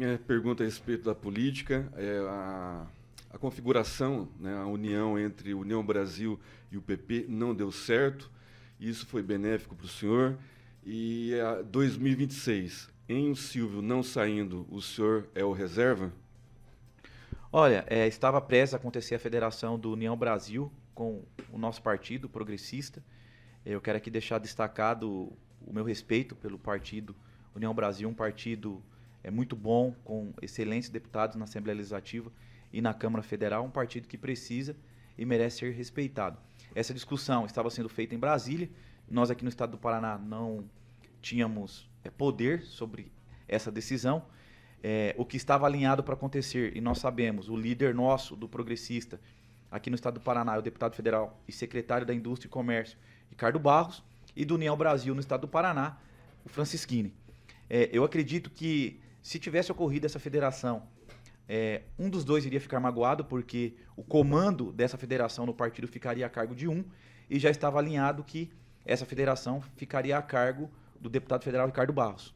minha pergunta a respeito da política é a, a configuração, né, a união entre União Brasil e o PP não deu certo. Isso foi benéfico para o senhor. E a é, 2026, em o Silvio não saindo, o senhor é o reserva? Olha, é, estava prestes a acontecer a federação do União Brasil com o nosso partido progressista. Eu quero aqui deixar destacado o meu respeito pelo partido União Brasil, um partido é muito bom, com excelentes deputados na Assembleia Legislativa e na Câmara Federal, um partido que precisa e merece ser respeitado. Essa discussão estava sendo feita em Brasília, nós aqui no estado do Paraná não tínhamos é, poder sobre essa decisão. É, o que estava alinhado para acontecer, e nós sabemos, o líder nosso, do progressista, aqui no estado do Paraná, é o deputado federal e secretário da Indústria e Comércio, Ricardo Barros, e do União Brasil no estado do Paraná, o Francischini. É, eu acredito que se tivesse ocorrido essa federação, é, um dos dois iria ficar magoado, porque o comando dessa federação no partido ficaria a cargo de um, e já estava alinhado que essa federação ficaria a cargo do deputado federal Ricardo Barros.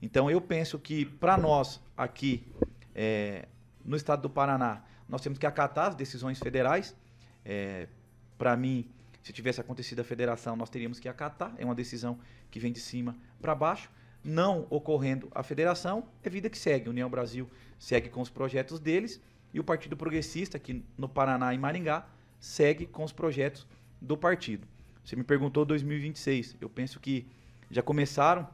Então, eu penso que, para nós, aqui é, no estado do Paraná, nós temos que acatar as decisões federais. É, eh, para mim, se tivesse acontecido a federação, nós teríamos que acatar. É uma decisão que vem de cima para baixo. Não ocorrendo a federação, é vida que segue. União Brasil segue com os projetos deles e o Partido Progressista, aqui no Paraná e Maringá, segue com os projetos do partido. Você me perguntou 2026. Eu penso que já começaram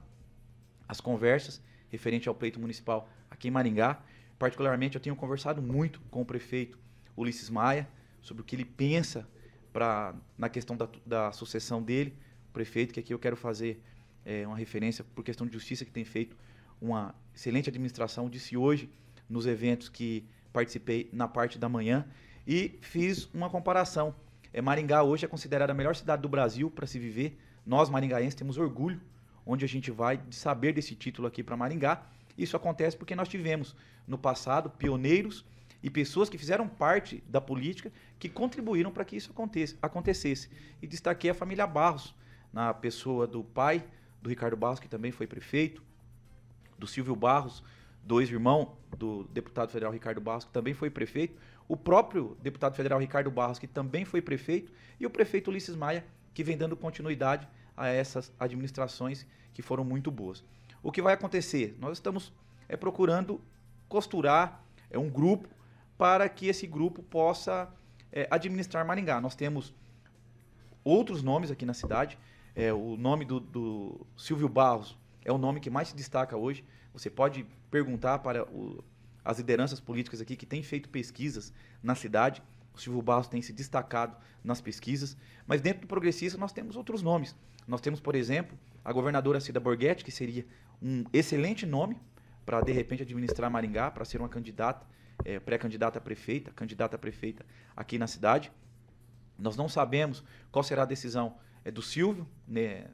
as conversas referente ao pleito municipal aqui em Maringá. Particularmente, eu tenho conversado muito com o prefeito Ulisses Maia sobre o que ele pensa pra, na questão da, da sucessão dele. O prefeito, que aqui é eu quero fazer é uma referência por questão de justiça que tem feito uma excelente administração. Disse hoje nos eventos que participei na parte da manhã e fiz uma comparação. É, Maringá hoje é considerada a melhor cidade do Brasil para se viver. Nós, maringaenses, temos orgulho onde a gente vai de saber desse título aqui para Maringá. Isso acontece porque nós tivemos no passado pioneiros e pessoas que fizeram parte da política que contribuíram para que isso acontecesse. E destaquei a família Barros, na pessoa do pai, do Ricardo Barros, que também foi prefeito, do Silvio Barros, dois irmão do deputado federal Ricardo Barros, que também foi prefeito, o próprio deputado federal Ricardo Barros, que também foi prefeito, e o prefeito Ulisses Maia, que vem dando continuidade a essas administrações que foram muito boas. O que vai acontecer? Nós estamos é, procurando costurar é, um grupo para que esse grupo possa é, administrar Maringá. Nós temos outros nomes aqui na cidade é, o nome do, do Silvio Barros é o nome que mais se destaca hoje. Você pode perguntar para o, as lideranças políticas aqui que têm feito pesquisas na cidade. O Silvio Barros tem se destacado nas pesquisas, mas dentro do progressista nós temos outros nomes. Nós temos, por exemplo, a governadora Cida Borghetti, que seria um excelente nome para, de repente, administrar Maringá, para ser uma candidata, é, pré-candidata a prefeita, candidata a prefeita aqui na cidade. Nós não sabemos qual será a decisão é, do Silvio né,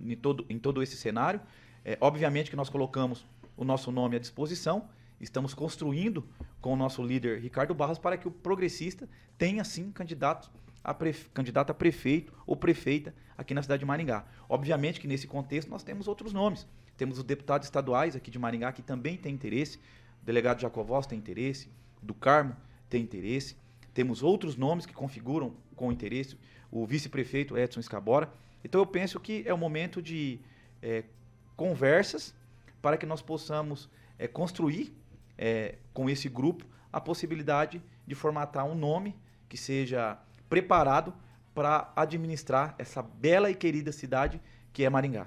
em, todo, em todo esse cenário. É, obviamente que nós colocamos o nosso nome à disposição, estamos construindo com o nosso líder Ricardo Barros para que o progressista tenha sim candidato a, prefe... candidato a prefeito ou prefeita aqui na cidade de Maringá. Obviamente que nesse contexto nós temos outros nomes. Temos os deputados estaduais aqui de Maringá que também têm interesse, o delegado Jacovós tem interesse, do Carmo tem interesse, temos outros nomes que configuram com interesse, o vice-prefeito Edson Escabora. Então eu penso que é o momento de é, conversas para que nós possamos é, construir é, com esse grupo a possibilidade de formatar um nome que seja preparado para administrar essa bela e querida cidade que é Maringá.